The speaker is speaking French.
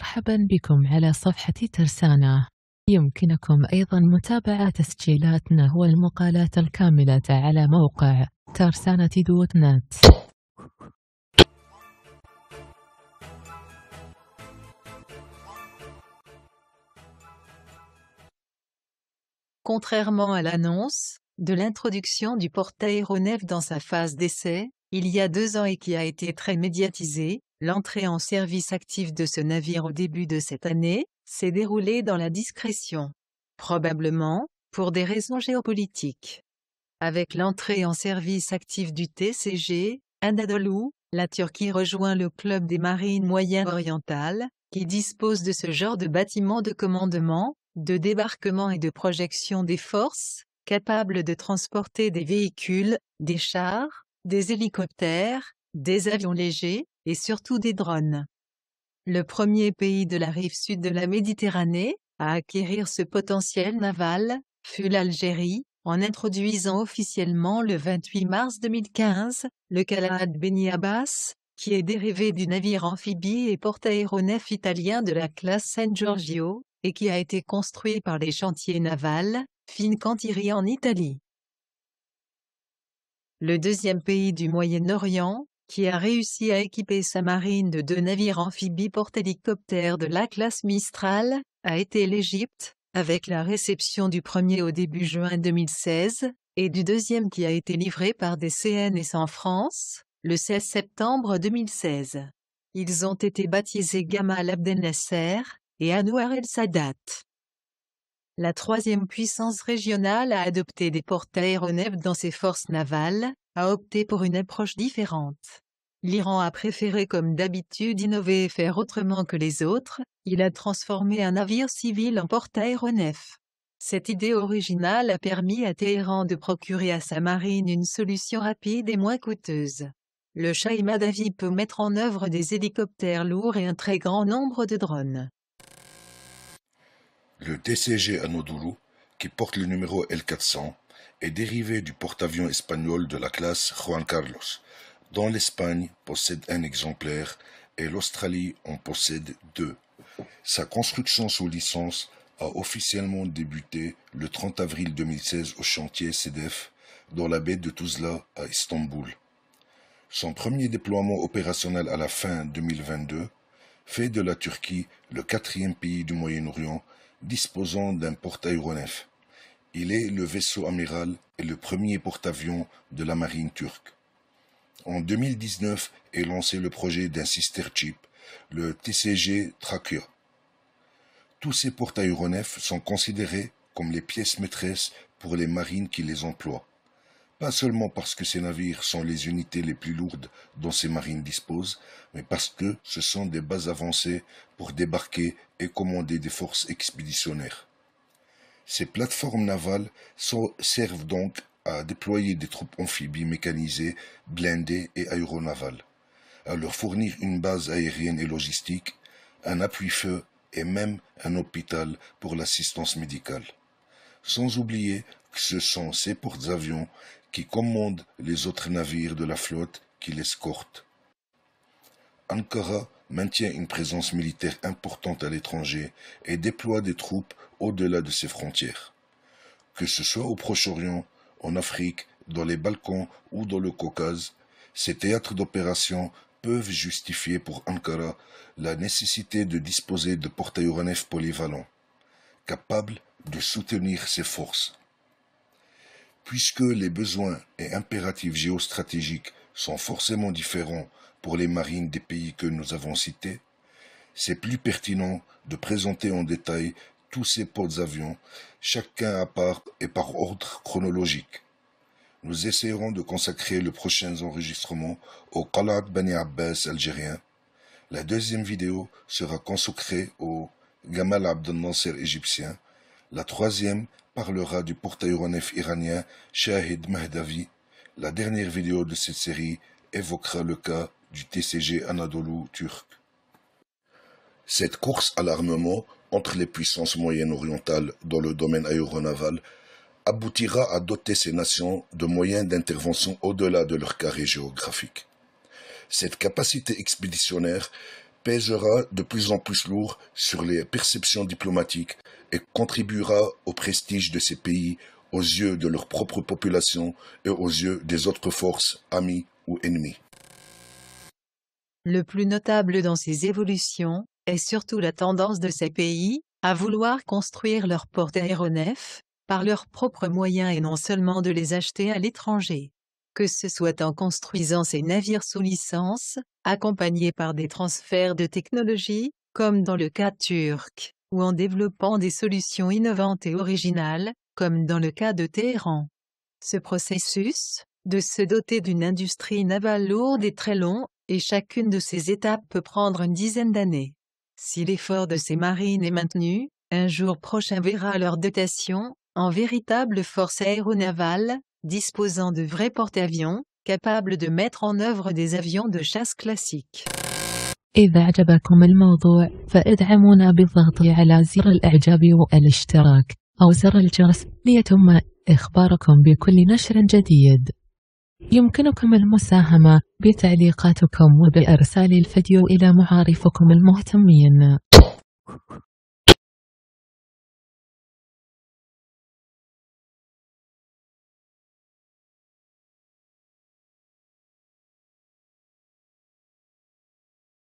مرحبا بكم على صفحة ترسانة يمكنكم أيضا متابعة تسجيلاتنا والمقالات الكاملة على موقع ترسانة دوت نت Contrairement à l'annonce de l'introduction du porte-aéronef dans sa phase d'essai, il y a deux ans et qui a été très médiatisée, L'entrée en service actif de ce navire au début de cette année s'est déroulée dans la discrétion. Probablement, pour des raisons géopolitiques. Avec l'entrée en service actif du TCG, Anadolu, la Turquie rejoint le club des marines moyen-orientales, qui dispose de ce genre de bâtiment de commandement, de débarquement et de projection des forces, capable de transporter des véhicules, des chars, des hélicoptères, des avions légers, et surtout des drones. Le premier pays de la rive sud de la Méditerranée à acquérir ce potentiel naval fut l'Algérie, en introduisant officiellement le 28 mars 2015 le Calahad Beni Abbas, qui est dérivé du navire amphibie et porte-aéronef italien de la classe San Giorgio, et qui a été construit par les chantiers navals Fincantieri en Italie. Le deuxième pays du Moyen-Orient qui a réussi à équiper sa marine de deux navires amphibies porte-hélicoptères de la classe Mistral, a été l'Égypte, avec la réception du premier au début juin 2016, et du deuxième qui a été livré par des CNS en France, le 16 septembre 2016. Ils ont été baptisés Gamal Abdel Nasser et Anouar El Sadat. La troisième puissance régionale a adopté des porte-aéronefs dans ses forces navales, a opté pour une approche différente. L'Iran a préféré comme d'habitude innover et faire autrement que les autres, il a transformé un navire civil en porte-aéronef. Cette idée originale a permis à Téhéran de procurer à sa marine une solution rapide et moins coûteuse. Le Shahima Davi peut mettre en œuvre des hélicoptères lourds et un très grand nombre de drones. Le TCG Anoduru, qui porte le numéro L400, est dérivé du porte-avions espagnol de la classe Juan Carlos, dont l'Espagne possède un exemplaire et l'Australie en possède deux. Sa construction sous licence a officiellement débuté le 30 avril 2016 au chantier CDF dans la baie de Tuzla à Istanbul. Son premier déploiement opérationnel à la fin 2022 fait de la Turquie le quatrième pays du Moyen-Orient disposant d'un porte-aéronef. Il est le vaisseau amiral et le premier porte-avions de la marine turque. En 2019 est lancé le projet d'un sister chip, le TCG Trakya. Tous ces porte-aéronefs sont considérés comme les pièces maîtresses pour les marines qui les emploient pas seulement parce que ces navires sont les unités les plus lourdes dont ces marines disposent, mais parce que ce sont des bases avancées pour débarquer et commander des forces expéditionnaires. Ces plateformes navales servent donc à déployer des troupes amphibies mécanisées, blindées et aéronavales, à leur fournir une base aérienne et logistique, un appui-feu et même un hôpital pour l'assistance médicale. Sans oublier que ce sont ces portes avions qui commande les autres navires de la flotte qui l'escorte. Ankara maintient une présence militaire importante à l'étranger et déploie des troupes au-delà de ses frontières. Que ce soit au Proche-Orient, en Afrique, dans les Balkans ou dans le Caucase, ces théâtres d'opération peuvent justifier pour Ankara la nécessité de disposer de porte-aéronefs polyvalents, capables de soutenir ses forces. Puisque les besoins et impératifs géostratégiques sont forcément différents pour les marines des pays que nous avons cités, c'est plus pertinent de présenter en détail tous ces ports avions chacun à part et par ordre chronologique. Nous essaierons de consacrer le prochain enregistrement au Qalat Bani Abbas algérien. La deuxième vidéo sera consacrée au Gamal Abdel Nasser égyptien la troisième parlera du porte-aéronef iranien Shahid Mahdavi. La dernière vidéo de cette série évoquera le cas du TCG Anadolu turc. Cette course à l'armement entre les puissances moyennes orientales dans le domaine aéronaval aboutira à doter ces nations de moyens d'intervention au-delà de leur carré géographique. Cette capacité expéditionnaire pèsera de plus en plus lourd sur les perceptions diplomatiques et contribuera au prestige de ces pays aux yeux de leur propre population et aux yeux des autres forces, amies ou ennemies. Le plus notable dans ces évolutions est surtout la tendance de ces pays à vouloir construire leurs portes aéronefs par leurs propres moyens et non seulement de les acheter à l'étranger que ce soit en construisant ces navires sous licence, accompagnés par des transferts de technologie, comme dans le cas turc, ou en développant des solutions innovantes et originales, comme dans le cas de Téhéran. Ce processus, de se doter d'une industrie navale lourde est très long, et chacune de ces étapes peut prendre une dizaine d'années. Si l'effort de ces marines est maintenu, un jour prochain verra leur dotation, en véritable force aéronavale, disposant de vrais porte-avions, capables de mettre en œuvre des avions de chasse classiques. إذا عجبكم الموضوع فادعمونا بالضغط على زر الإعجاب والاشتراك أو زر الجرس ليتم إخباركم بكل نشر جديد. يمكنكم المساهمة بتعليقاتكم وبإرسال الفيديو إلى معارفكم المهتمين.